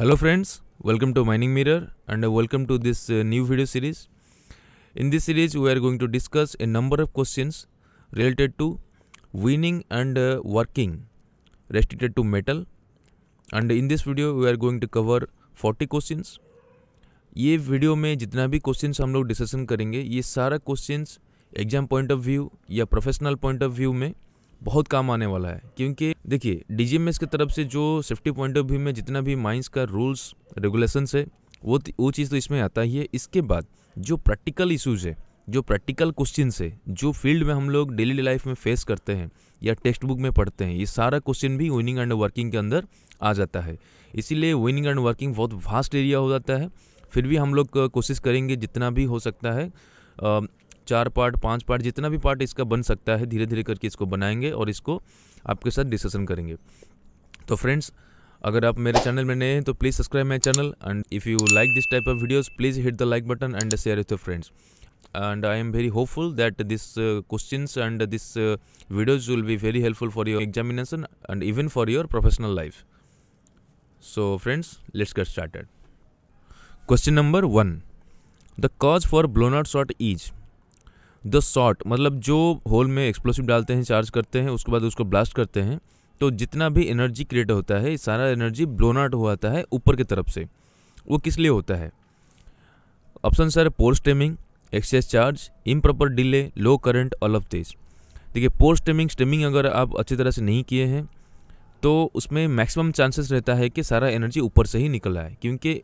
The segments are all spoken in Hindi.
hello friends welcome to mining mirror and welcome to this uh, new video series in this series we are going to discuss a number of questions related to winning and uh, working restricted to metal and in this video we are going to cover 40 questions ये वीडियो में जितना भी क्वेश्चंस हम लोग डिस्कशन करेंगे ये सारा questions exam point of view या प्रोफेशनल पॉइंट ऑफ व्यू में बहुत काम आने वाला है क्योंकि देखिए डीजीएमएस की तरफ से जो सेफ्टी पॉइंट ऑफ व्यू में जितना भी माइंस का रूल्स रेगुलेशंस है वो वो चीज़ तो इसमें आता ही है इसके बाद जो प्रैक्टिकल इशूज़ है जो प्रैक्टिकल क्वेश्चन है जो फील्ड में हम लोग डेली लाइफ में फेस करते हैं या टेक्स्ट बुक में पढ़ते हैं ये सारा क्वेश्चन भी विनिंग एंड वर्किंग के अंदर आ जाता है इसीलिए विनिंग एंड वर्किंग बहुत वास्ट एरिया हो जाता है फिर भी हम लोग कोशिश करेंगे जितना भी हो सकता है चार पार्ट पांच पार्ट जितना भी पार्ट इसका बन सकता है धीरे धीरे करके इसको बनाएंगे और इसको आपके साथ डिस्कशन करेंगे तो फ्रेंड्स अगर आप मेरे चैनल में नए हैं तो please subscribe my channel and if you like this type of videos please hit the like button and share with your friends and I am very hopeful that this question and this videos will be very helpful for your examination and even for your professional life so friends let's get started question number one the cause for blown out shot is the shot मतलब जो होल में एक्सप्लोसिव डालते हैं चार्ज करते हैं उसके बाद उसको ब्लास्ट करते हैं तो जितना भी एनर्जी क्रिएट होता है सारा एनर्जी ब्लोन आउट हो जाता है ऊपर की तरफ से वो किस लिए होता है option sir poor stemming excess charge improper delay low current all of this देखिए पोर स्टेमिंग स्टेमिंग अगर आप अच्छी तरह से नहीं किए हैं तो उसमें मैक्सिमम चांसेस रहता है कि सारा एनर्जी ऊपर से ही निकल आए क्योंकि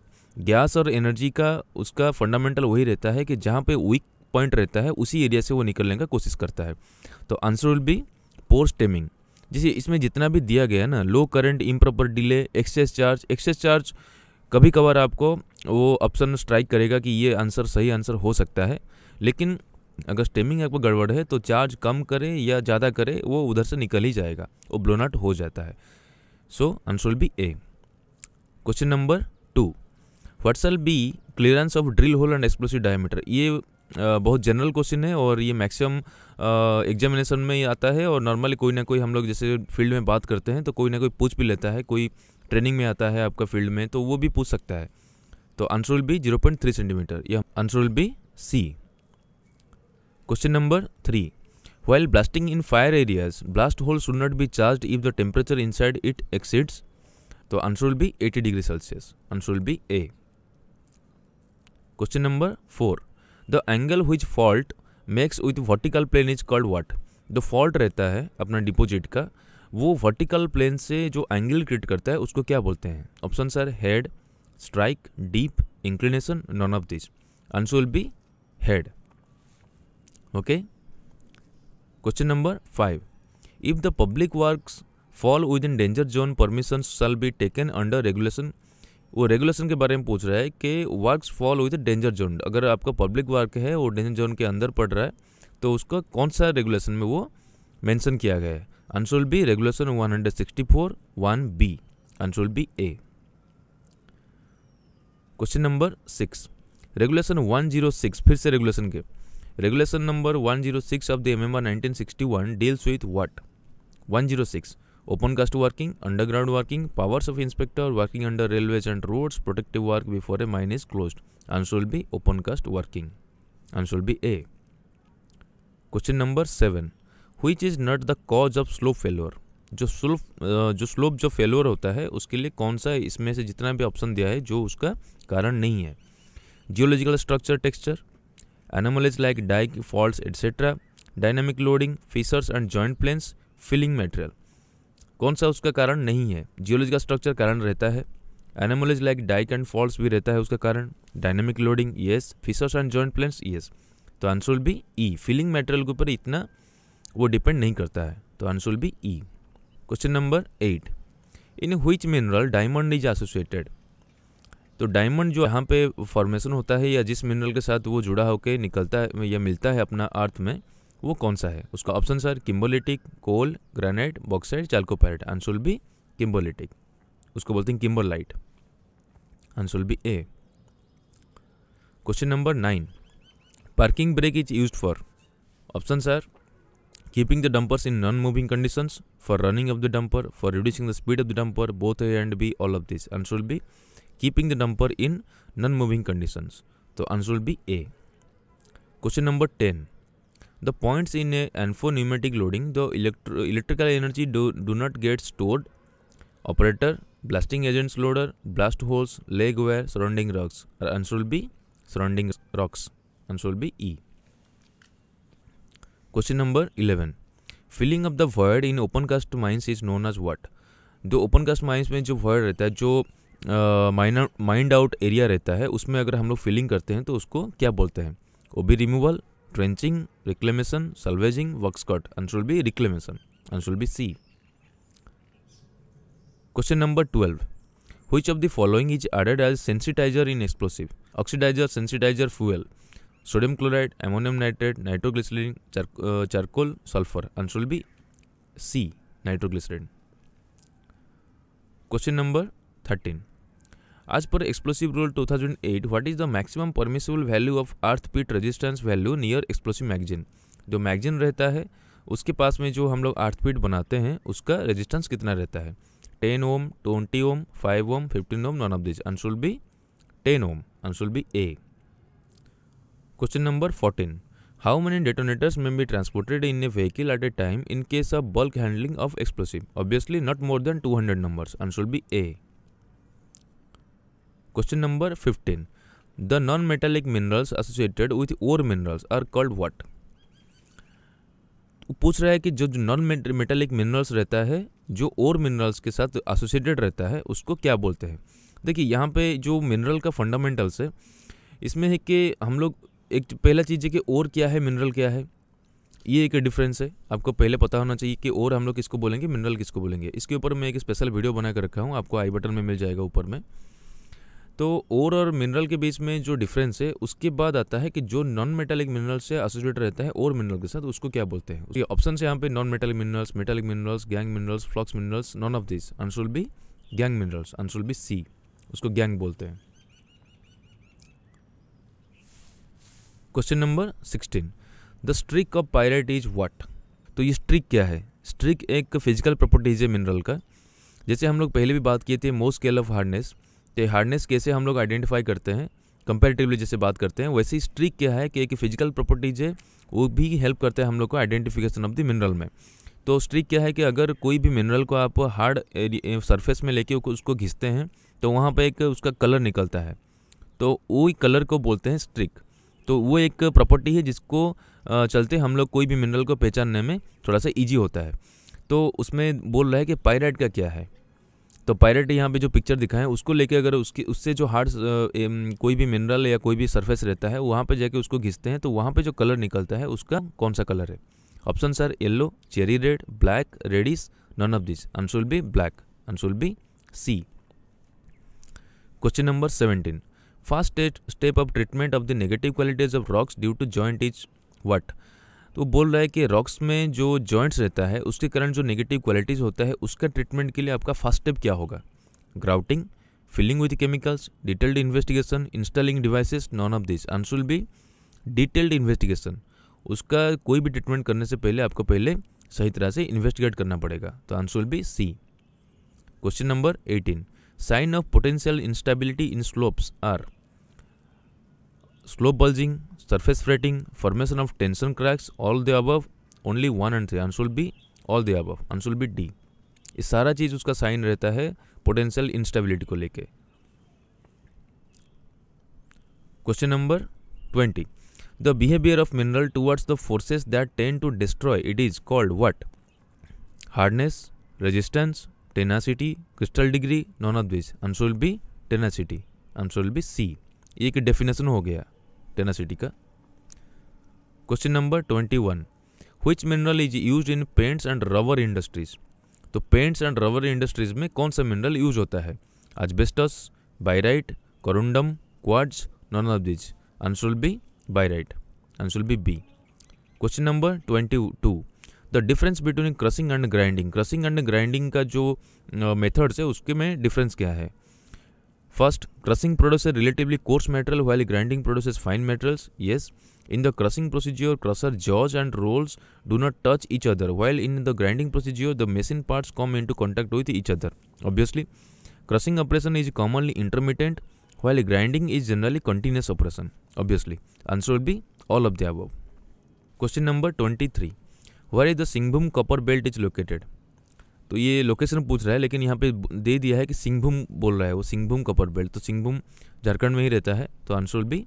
गैस और एनर्जी का उसका फंडामेंटल वही रहता है कि जहाँ पे वीक पॉइंट रहता है उसी एरिया से वो निकलने का कोशिश करता है तो answer will be poor stemming जैसे इसमें जितना भी दिया गया है ना low current improper delay excess charge excess charge कभी कभार आपको वो ऑप्शन स्ट्राइक करेगा कि ये आंसर सही आंसर हो सकता है लेकिन अगर स्टेमिंग आपका गड़बड़ है तो चार्ज कम करे या ज़्यादा करे वो उधर से निकल ही जाएगा वो ब्लोनाट हो जाता है so answer will be A question number two what shall be clearance of drill hole and explosive diameter ये बहुत जनरल क्वेश्चन है और ये मैक्सिमम एग्जामिनेशन में ही आता है और नॉर्मली कोई ना कोई हम लोग जैसे फील्ड में बात करते हैं तो कोई ना कोई पूछ भी लेता है कोई ट्रेनिंग में आता है आपका फील्ड में तो वो भी पूछ सकता है तो answer will be zero point three centimeter या answer will be C question number three blasting in fire areas blast hole should not be charge if the temperature inside it exceeds तो answer will be eighty degree Celsius answer will be A question number four the angle which fault makes with vertical plane is called what the fault रहता है अपना डिपोजिट का वो वर्टिकल प्लेन से जो एंगल क्रिएट करता है उसको क्या बोलते हैं option sir head strike dip inclination none of this answer will be head okay question number five if the public works with in danger zone permission shall be taken under regulation वो रेगुलेशन के बारे में पूछ रहा है कि works fall with danger zone अगर आपका पब्लिक वर्क है वो डेंजर जोन के अंदर पड़ रहा है तो उसका कौन सा रेगुलेशन में वो मेंशन किया गया है answer be regulation one hundred sixty four one B answer B A question number six regulation one zero six फिर से रेगुलेशन के regulation number one zero six of the M M R nineteen sixty one deals with one zero six open cast working underground working powers of inspector working under railways and roads protective work before a mine is close answer will be open cast working answer will be A question number seven which is not the cause of slope failure जो स्लोप जो स्लोप जो फेलोअर होता है उसके लिए कौन सा इसमें से जितना भी ऑप्शन दिया है जो उसका कारण नहीं है geological structure texture anomalies like dyke fault etcetera dynamic loading fissures and joint planes filling material कौन सा उसका कारण नहीं है जियोलॉजी का स्ट्रक्चर कारण रहता है anomalies like dyke and faults भी रहता है उसका कारण dynamic loading yes fissures and joint planes yes तो आंसर भी बी ई फिलिंग मटेरियल के ऊपर इतना वो डिपेंड नहीं करता है तो आंसर भी be E question number eight in which mineral diamond is associated तो डायमंड जो यहाँ पे फॉर्मेशन होता है या जिस मिनरल के साथ वो जुड़ा होकर निकलता है या मिलता है अपना अर्थ में वो कौन सा है उसका option sir kimberlitic coal granite bauxite chalcopyrite answer will be kimberlitic उसको बोलते हैं kimberlite answer will be A question number nine parking brake is use for option sir keeping the dumpers in non moving conditions for running of the dumper for reducing the speed of the dumper both A and B all of this answer be keeping the dumper in non moving conditions तो answer B A question number ten the points in a pneumatic loading the electrical energy do not get stored operator blasting agents loader blast holes leg where surrounding rocks answer will be surrounding rocks answer will be E question number eleven filling up the void in open cast mines is known as what दो ओपन कास्ट माइंस में जो वर्ड रहता है जो माइंड आउट एरिया रहता है उसमें अगर हम लोग फिलिंग करते हैं तो उसको क्या बोलते हैं O B removal trenching, reclamation, salvaging, works cut. Answer will be reclamation. Answer will be C. Question number 12. Which of the following is added as sensitizer in explosive? Oxidizer, sensitizer, fuel. Sodium chloride, ammonium nitrate, nitroglycerin, char uh, charcoal, sulfur. Answer will be C. Nitroglycerin. Question number 13. As per explosive rule 2008, what is the maximum permissible value of earth pit resistance value near explosive magazine जो मैगजीन रहता है उसके पास में जो हम लोग आर्थ पीट बनाते हैं उसका रजिस्टेंस कितना रहता है ten ohm twenty ohm five ohm fifteen ohm none of this answer will be ten ohm answer will be A question number fourteen how many detonators may be transported in a vehicle at a time in case of bulk handling of explosive obviously not more than two hundred number answer will be A question number fifteen the non metallic minerals associated with ore minerals are called what पूछ रहा है कि जो नॉन मेटेलिक मिनरल्स रहता है जो ओर मिनरल्स के साथ एसोसिएटेड रहता है उसको क्या बोलते हैं देखिए यहाँ पे जो मिनरल का फंडामेंटल्स है इसमें है कि हम लोग एक पहला चीज़ है कि ओर क्या है मिनरल क्या है ये एक डिफरेंस है आपको पहले पता होना चाहिए कि ओर हम लोग किसको बोलेंगे मिनरल किसको बोलेंगे इसके ऊपर मैं एक स्पेशल वीडियो बना कर रखा हूँ आपको आई बटन में मिल जाएगा ऊपर में तो ओर और मिनरल के बीच में जो डिफरेंस है उसके बाद आता है कि जो नॉन मेटालिक मिनरल से एसोसिएट रहता है और मिनरल के साथ उसको क्या बोलते हैं ये ऑप्शन यहाँ पे non metallic minerals metallic minerals gangue minerals flux minerals none of this answer will be gangue minerals answer will be C उसको गैंग बोलते हैं question number sixteen the streak of pyrite is what तो ये स्ट्रिक क्या है स्ट्रिक एक फिजिकल प्रॉपर्टीज है मिनरल का जैसे हम लोग पहले भी बात किए थे मोस्ट स्केल ऑफ हार्डनेस तो हार्डनेस कैसे हम लोग आइडेंटिफाई करते हैं कंपेरेटिवली जैसे बात करते हैं वैसे ही स्ट्रिक क्या है कि एक फिजिकल प्रॉपर्टीज है वो भी हेल्प करते हैं हम लोग को आइडेंटिफिकेशन ऑफ द मिनरल में तो स्ट्रिक क्या है कि अगर कोई भी मिनरल को आप हार्ड सरफेस में लेके उसको घिसते हैं तो वहाँ पर एक उसका कलर निकलता है तो वो कलर को बोलते हैं स्ट्रिक तो वो एक प्रॉपर्टी है जिसको चलते हम लोग कोई भी मिनरल को पहचानने में थोड़ा सा ईजी होता है तो उसमें बोल रहा है कि पायराइट का क्या है तो पायरेट यहाँ पे जो पिक्चर दिखाएं उसको लेके अगर उसकी उससे जो हार्ड कोई भी मिनरल या कोई भी सरफेस रहता है वहाँ पे जाके उसको घिसते हैं तो वहाँ पे जो कलर निकलता है उसका कौन सा कलर है option sir yellow cherry red black reddish none of this answer be black answer be C question number seventeen first step of treatment of the negative qualities of rocks due to joint is what तो बोल रहा है कि रॉक्स में जो जॉइंट्स रहता है उसके कारण जो नेगेटिव क्वालिटीज़ होता है उसका ट्रीटमेंट के लिए आपका फर्स्ट स्टेप क्या होगा grouting filling with chemicals detailed investigation installing devices none of this answer be detailed investigation उसका कोई भी ट्रीटमेंट करने से पहले आपको पहले सही तरह से इन्वेस्टिगेट करना पड़ेगा तो answer be C question number eighteen sign of potential instability in slopes are slope bulging surface fretting, formation of tension cracks, all the above, only one and three. Answer will be all the above. Answer will be D. ये सारा चीज़ उसका साइन रहता है पोटेंशियल इंस्टेबिलिटी को लेके question number twenty the behaviour of mineral towards the forces that tend to destroy it is called what hardness resistance tenacity crystal degree none of this answer will be tenacity answer will be C एक डेफिनेशन हो गया टेनासिटी का question number twenty one which mineral is use in paints and rubber industries तो पेंट्स एंड रबर इंडस्ट्रीज में कौन सा मिनरल यूज होता है asbestos बायराइट corundum quartz none of these answer be barite answer be B question number twenty two the difference between crushing and grinding crushing and grinding का जो मेथड्स है उसके में डिफरेंस क्या है First, crushing produces relatively coarse material while grinding produces fine metals. Yes, in the crushing procedure, crusher jaws and rolls do not touch each other, while in the grinding procedure, the machine parts come into contact with each other. Obviously, crushing operation is commonly intermittent, while grinding is generally continuous operation. Obviously, answer will be all of the above. Question number 23. Where is the Singhbum copper belt is located? तो ये लोकेशन पूछ रहा है लेकिन यहाँ पे दे दिया है कि सिंहभूम बोल रहा है वो सिंहभूम कपर बेल्ट तो सिंहभूम झारखंड में ही रहता है तो answer be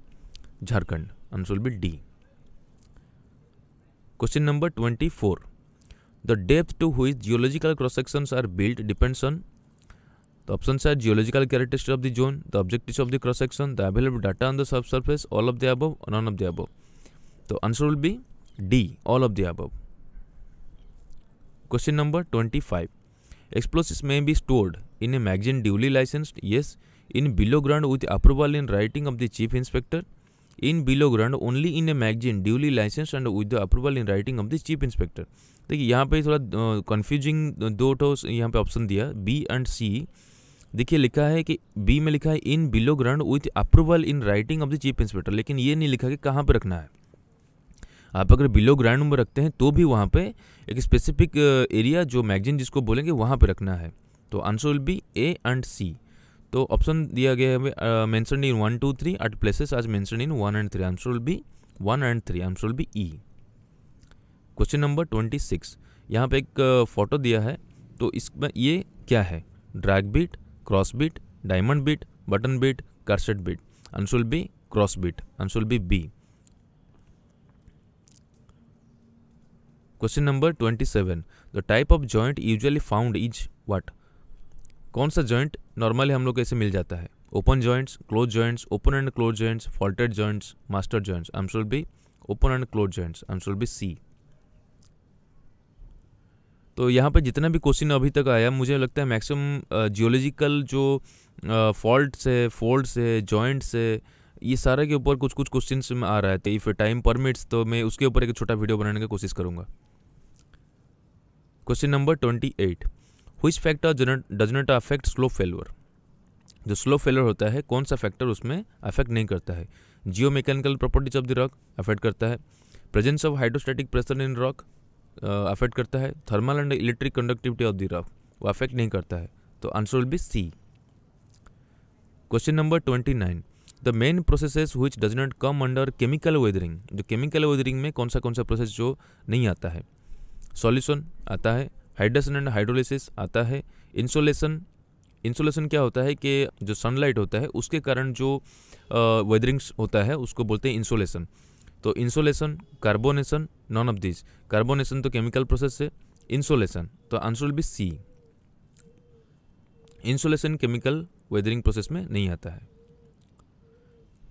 Jharkhand answer be D question number twenty four the depth to which geological cross section are built depends on तो option are geological characteristic of the zone the objective of the cross section the available data on the sub surface all of the above none of the above तो answer will be D all of the above question number twenty five explosives may be stored in a magazine duly licensed yes in below ground with approval in writing of the chief inspector in below ground only in a magazine duly license and with approval in writing of the chief inspector देखिए यहाँ पे थोड़ा कन्फ्यूजिंग दो टो यहाँ पे ऑप्शन दिया बी एंड सी देखिए लिखा है कि बी में लिखा है in below ground with approval in writing of the chief inspector लेकिन ये नहीं लिखा कि कहाँ पर रखना है आप अगर बिलो ग्राउंड नंबर रखते हैं तो भी वहाँ पे एक स्पेसिफिक एरिया जो मैगजीन जिसको बोलेंगे वहाँ पे रखना है तो answer will be A and C तो ऑप्शन दिया गया है mention in one two three at places as mention in one and three answer will be one and three answer will be E question number twenty six यहाँ पर एक फ़ोटो दिया है तो इसमें ये क्या है drag bit cross bit diamond bit button bit corset bit answer will be cross bit answer will be B question number twenty seven the type of joint usually found is what कौन सा जॉइंट नॉर्मली हम लोग ऐसे मिल जाता है open joints close joints open and close joints faulted joints master joints answer will be open and close joints answer will be C तो यहाँ पर जितना भी क्वेश्चन अभी तक आया मुझे लगता है मैक्सिमम जियोलॉजिकल जो फॉल्ट से फोल्ड से जॉइंट से ये सारे के ऊपर कुछ कुछ क्वेश्चन में आ रहा है तो इफ़ टाइम परमिट्स तो मैं उसके ऊपर एक छोटा वीडियो बनाने की कोशिश करूँगा question number twenty eight which factor does not affect slope failure जो स्लो फेलर होता है कौन सा फैक्टर उसमें अफेक्ट नहीं करता है geomechanical properties of the rock affect करता है presence of hydrostatic pressure in rock affect करता है thermal and electric conductivity of the rock वो अफेक्ट नहीं करता है तो answer will be C question number twenty nine the main processes which does not come under chemical weathering जो केमिकल वेदरिंग में कौन सा कौन सा प्रोसेस जो नहीं आता है सॉल्यूशन आता है हाइड्रेशन एंड हाइड्रोलिसिस आता है इंसोलेशन इंसोलेशन क्या होता है कि जो सनलाइट होता है उसके कारण जो वेदरिंग्स होता है उसको बोलते हैं इंसोलेशन तो insolation carbonation none of this carbonation तो केमिकल प्रोसेस है इंसोलेशन तो answer will be C insolation chemical weathering process में नहीं आता है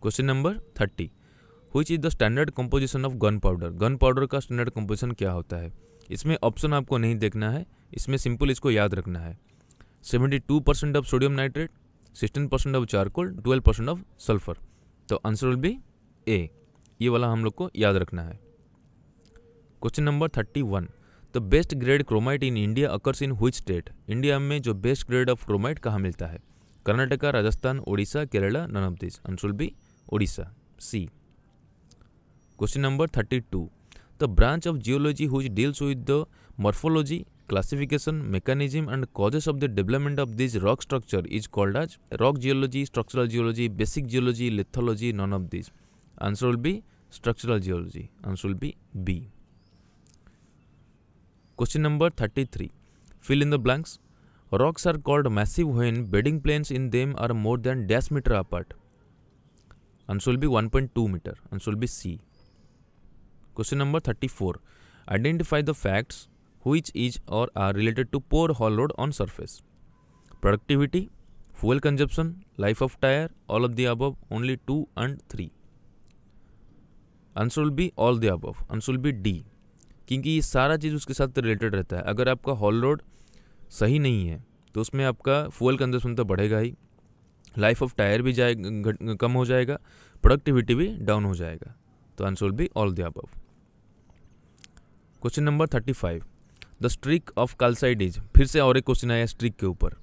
question number thirty which is the standard composition of gunpowder gunpowder का स्टैंडर्ड कंपोजिशन क्या होता है इसमें ऑप्शन आपको नहीं देखना है इसमें सिंपल इसको याद रखना है seventy two percent of sodium nitrate sixteen percent of charcoal twelve percent of sulphur तो आंसर विल बी ए ये वाला हम लोग को याद रखना है question number thirty one the best grade chromite in India occurs in which state India में जो बेस्ट ग्रेड ऑफ क्रोमाइट कहाँ मिलता है Karnataka Rajasthan Odisha Kerala none of this answer B Odisha C question number thirty two the branch of geology which deals with the morphology, classification, mechanism and causes of the development of this rock structure is called as rock geology, structural geology, basic geology, lithology, none of these. Answer will be structural geology. Answer will be B. Question number 33. Fill in the blanks. Rocks are called massive when bedding planes in them are more than dash meter apart. Answer will be 1.2 meter. Answer will be C. Question number thirty four identify the facts which is or are related to poor haul road on surface productivity fuel consumption life of tyre all of the above only two and three answer will be all the above answer will be D क्योंकि ये सारा चीज़ उसके साथ रिलेटेड रहता है अगर आपका हॉल रोड सही नहीं है तो उसमें आपका फ्यूल कंजप्शन तो बढ़ेगा ही लाइफ ऑफ टायर भी जाए कम हो जाएगा प्रोडक्टिविटी भी डाउन हो जाएगा तो answer will be all the above question number thirty five the streak of calcite is फिर से और एक क्वेश्चन आया स्ट्रिक के ऊपर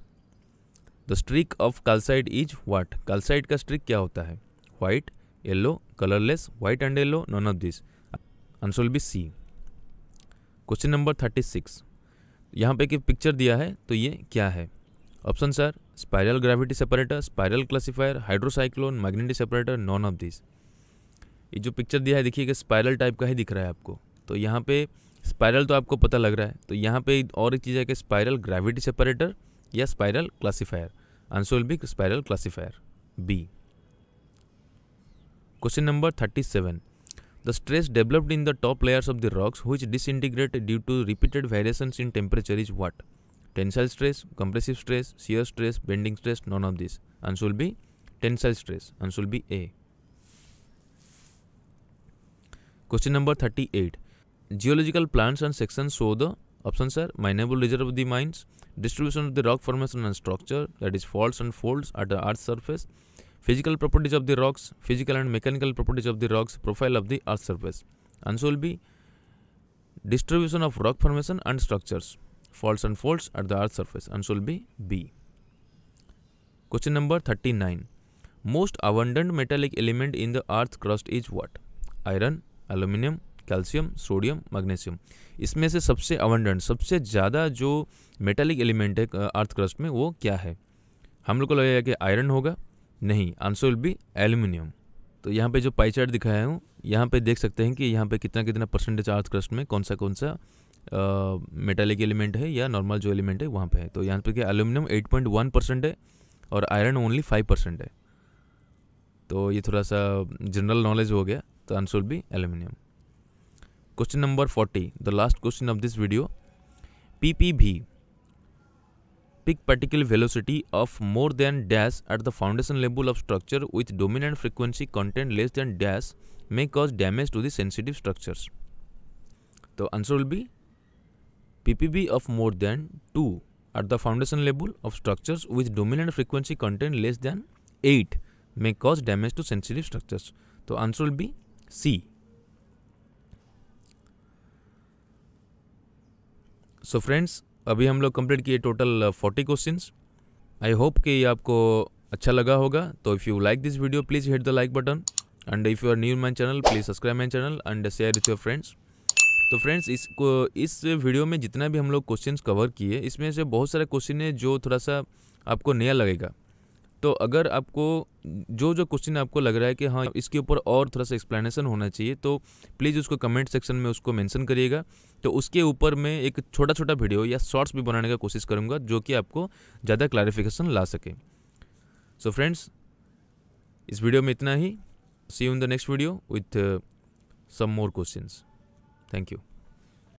the streak of calcite is what calcite का स्ट्रिक क्या होता है white yellow colourless white and yellow none of this answer will be C question number thirty six यहाँ पे कि पिक्चर दिया है तो ये क्या है option sir spiral gravity separator spiral classifier hydrocyclone magnetic separator none of this ये जो पिक्चर दिया है देखिए कि स्पायरल टाइप का ही दिख रहा है आपको तो यहाँ पे स्पायरल तो आपको पता लग रहा है तो यहाँ पे और एक चीज़ है कि स्पायरल ग्रेविटी सेपरेटर या स्पायरल क्लासीफायर अनसोल्बिक spiral classifier B question number thirty seven the stress developed in the top layers of the rocks which dis disintegrate due to repeated variation in temperature is what? Tensile stress compressive stress shear stress bending stress none of this answer B tensile stress answer B A question number thirty eight geological plants and sections show the options are mineable reserve of the mines, distribution of the rock formation and structure, that is faults and folds at the earth's surface, physical properties of the rocks, physical and mechanical properties of the rocks, profile of the earth's surface. Answer will be distribution of rock formation and structures, faults and folds at the earth's surface. Answer will be B. Question number 39. Most abundant metallic element in the earth crust is what? Iron, aluminium, calcium sodium magnesium इसमें से सबसे अवंडन सबसे ज़्यादा जो मेटालिक एलिमेंट है अर्थ क्रस्ट में वो क्या है हम लोग को लगेगा कि आयरन होगा नहीं आंसर विल बी एल्यूमिनियम तो यहाँ पे जो पाई चार्ट दिखाया हूँ यहाँ पे देख सकते हैं कि यहाँ पे कितना कितना परसेंटेज अर्थ क्रस्ट में कौन सा कौन सा मेटालिक एलिमेंट है या नॉर्मल जो एलिमेंट है वहाँ पे है तो यहाँ पे क्या एल्यूमिनियम 8.1 परसेंट है और आयरन ओनली 5 परसेंट है तो ये थोड़ा सा जनरल नॉलेज हो गया तो answer will be aluminium Question number 40, the last question of this video. PPV peak particle velocity of more than dash at the foundation level of structure with dominant frequency content less than dash may cause damage to the sensitive structures. The answer will be PPB of more than 2 at the foundation level of structures with dominant frequency content less than 8 may cause damage to sensitive structures. The answer will be C. So friends अभी हम लोग कंप्लीट किए total forty questions I hope कि आपको अच्छा लगा होगा तो if you like this video please hit the like button and if you are new my channel please subscribe my channel and share with your friends तो फ्रेंड्स इसको इस वीडियो में जितना भी हम लोग क्वेश्चन कवर किए इसमें से बहुत सारे क्वेश्चन है जो थोड़ा सा आपको नया लगेगा तो अगर आपको जो जो क्वेश्चन आपको लग रहा है कि हाँ इसके ऊपर और थोड़ा सा एक्सप्लेनेशन होना चाहिए तो प्लीज़ उसको कमेंट सेक्शन में उसको मेंशन करिएगा तो उसके ऊपर मैं एक छोटा छोटा वीडियो या शॉर्ट्स भी बनाने का कोशिश करूँगा जो कि आपको ज़्यादा क्लैरिफिकेशन ला सके सो so फ्रेंड्स इस वीडियो में इतना ही see you in the next video with some more question thank you